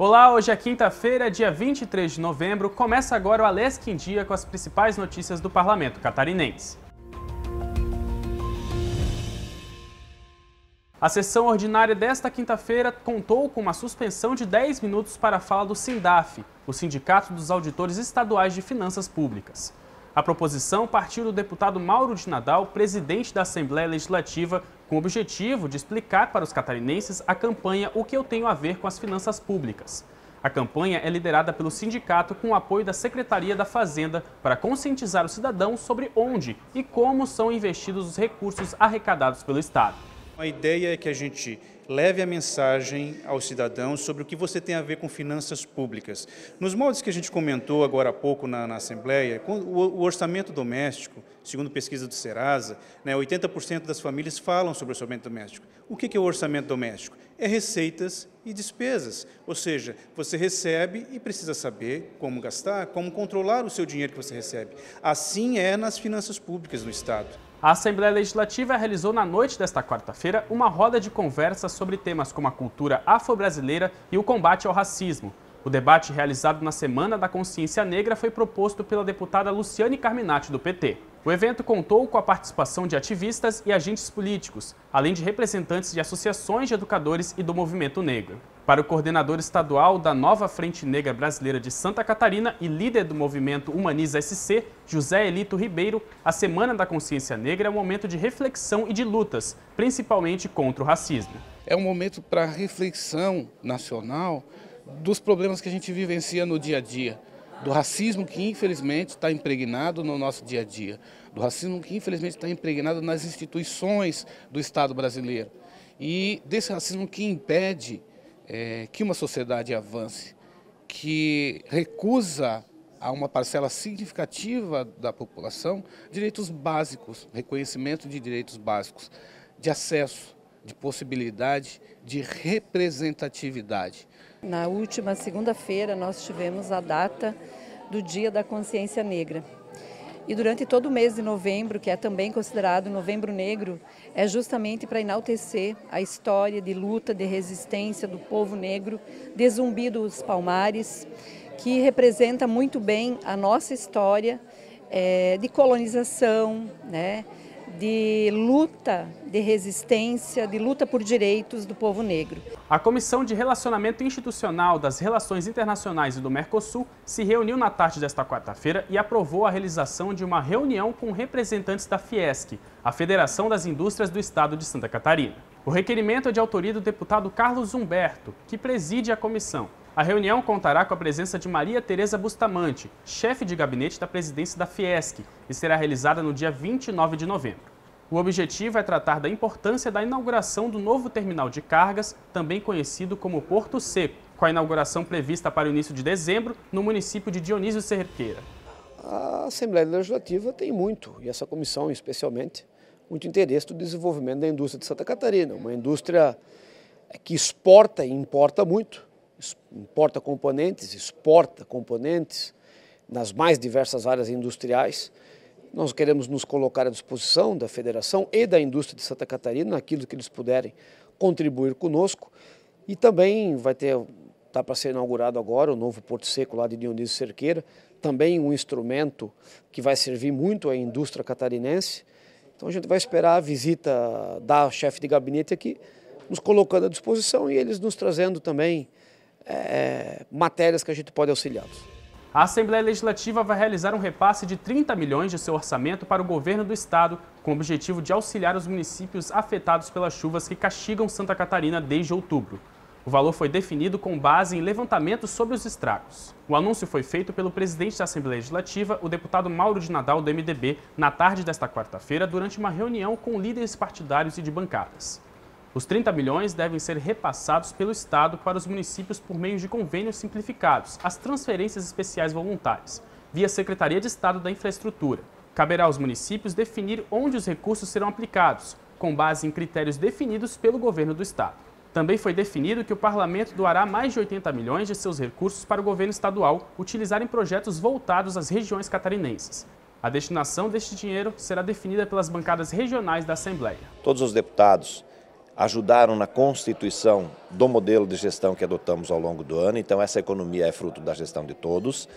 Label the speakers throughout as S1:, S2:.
S1: Olá, hoje é quinta-feira, dia 23 de novembro. Começa agora o Alesc em Dia com as principais notícias do parlamento catarinense. A sessão ordinária desta quinta-feira contou com uma suspensão de 10 minutos para a fala do SINDAF, o Sindicato dos Auditores Estaduais de Finanças Públicas. A proposição partiu do deputado Mauro de Nadal, presidente da Assembleia Legislativa, com o objetivo de explicar para os catarinenses a campanha O que eu tenho a ver com as finanças públicas. A campanha é liderada pelo sindicato com o apoio da Secretaria da Fazenda para conscientizar o cidadão sobre onde e como são investidos
S2: os recursos arrecadados pelo Estado. A ideia é que a gente leve a mensagem ao cidadão sobre o que você tem a ver com finanças públicas. Nos moldes que a gente comentou agora há pouco na, na Assembleia, o, o orçamento doméstico segundo pesquisa do Serasa, né, 80% das famílias falam sobre o orçamento doméstico. O que é o orçamento doméstico? É receitas e despesas, ou seja, você recebe e precisa saber como gastar, como controlar o seu dinheiro que você recebe. Assim é nas finanças públicas no Estado. A
S1: Assembleia Legislativa realizou na noite desta quarta-feira uma roda de conversa sobre temas como a cultura afro-brasileira e o combate ao racismo. O debate realizado na Semana da Consciência Negra foi proposto pela deputada Luciane Carminati, do PT. O evento contou com a participação de ativistas e agentes políticos, além de representantes de associações de educadores e do movimento negro. Para o coordenador estadual da Nova Frente Negra Brasileira de Santa Catarina e líder do movimento Humaniza SC, José Elito Ribeiro, a Semana da Consciência Negra é um
S2: momento de reflexão e de lutas, principalmente contra o racismo. É um momento para reflexão nacional dos problemas que a gente vivencia no dia a dia do racismo que infelizmente está impregnado no nosso dia a dia, do racismo que infelizmente está impregnado nas instituições do Estado brasileiro e desse racismo que impede é, que uma sociedade avance, que recusa a uma parcela significativa da população direitos básicos, reconhecimento de direitos básicos, de acesso, de possibilidade, de representatividade.
S1: Na última segunda-feira, nós tivemos a data do Dia da Consciência Negra. E durante todo o mês de novembro, que é também considerado Novembro Negro, é justamente para enaltecer a história de luta, de resistência do povo negro de Zumbi dos Palmares, que representa muito bem a nossa história é, de colonização, né, de luta, de resistência, de luta por direitos do povo negro. A Comissão de Relacionamento Institucional das Relações Internacionais e do Mercosul se reuniu na tarde desta quarta-feira e aprovou a realização de uma reunião com representantes da Fiesc, a Federação das Indústrias do Estado de Santa Catarina. O requerimento é de autoria do deputado Carlos Humberto, que preside a comissão. A reunião contará com a presença de Maria Tereza Bustamante, chefe de gabinete da presidência da Fiesc, e será realizada no dia 29 de novembro. O objetivo é tratar da importância da inauguração do novo terminal de cargas, também conhecido como Porto Seco, com a inauguração prevista para o início de dezembro no município de Dionísio
S3: Cerqueira. A Assembleia Legislativa tem muito, e essa comissão especialmente, muito interesse no desenvolvimento da indústria de Santa Catarina, uma indústria é, que exporta e importa muito, importa componentes, exporta componentes nas mais diversas áreas industriais. Nós queremos nos colocar à disposição da Federação e da indústria de Santa Catarina naquilo que eles puderem contribuir conosco. E também vai ter, está para ser inaugurado agora o novo Porto Seco lá de Dionísio Cerqueira, também um instrumento que vai servir muito à indústria catarinense. Então a gente vai esperar a visita da chefe de gabinete aqui, nos colocando à disposição e eles nos trazendo também é, matérias que a gente pode auxiliá-los. A Assembleia
S1: Legislativa vai realizar um repasse de 30 milhões de seu orçamento para o governo do estado, com o objetivo de auxiliar os municípios afetados pelas chuvas que castigam Santa Catarina desde outubro. O valor foi definido com base em levantamentos sobre os estragos. O anúncio foi feito pelo presidente da Assembleia Legislativa, o deputado Mauro de Nadal, do MDB, na tarde desta quarta-feira, durante uma reunião com líderes partidários e de bancadas. Os 30 milhões devem ser repassados pelo Estado para os municípios por meio de convênios simplificados, as transferências especiais voluntárias, via Secretaria de Estado da Infraestrutura. Caberá aos municípios definir onde os recursos serão aplicados, com base em critérios definidos pelo governo do Estado. Também foi definido que o parlamento doará mais de 80 milhões de seus recursos para o governo estadual utilizar em projetos voltados às regiões catarinenses. A destinação deste dinheiro será definida pelas bancadas regionais da Assembleia.
S4: Todos os deputados ajudaram na constituição do modelo de gestão que adotamos ao longo do ano. Então, essa economia é fruto da gestão de todos.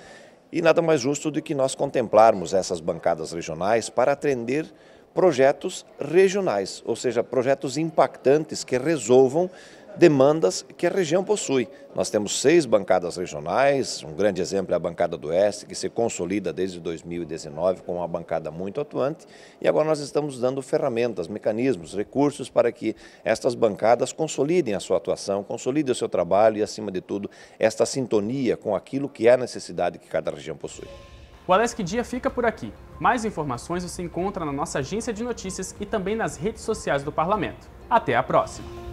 S4: E nada mais justo do que nós contemplarmos essas bancadas regionais para atender projetos regionais, ou seja, projetos impactantes que resolvam demandas que a região possui. Nós temos seis bancadas regionais, um grande exemplo é a bancada do Oeste, que se consolida desde 2019 com uma bancada muito atuante, e agora nós estamos dando ferramentas, mecanismos, recursos para que estas bancadas consolidem a sua atuação, consolidem o seu trabalho e, acima de tudo, esta sintonia com aquilo que é a necessidade que cada região possui.
S1: O Alesc Dia fica por aqui. Mais informações você encontra na nossa agência de notícias e também nas redes sociais do Parlamento. Até a próxima!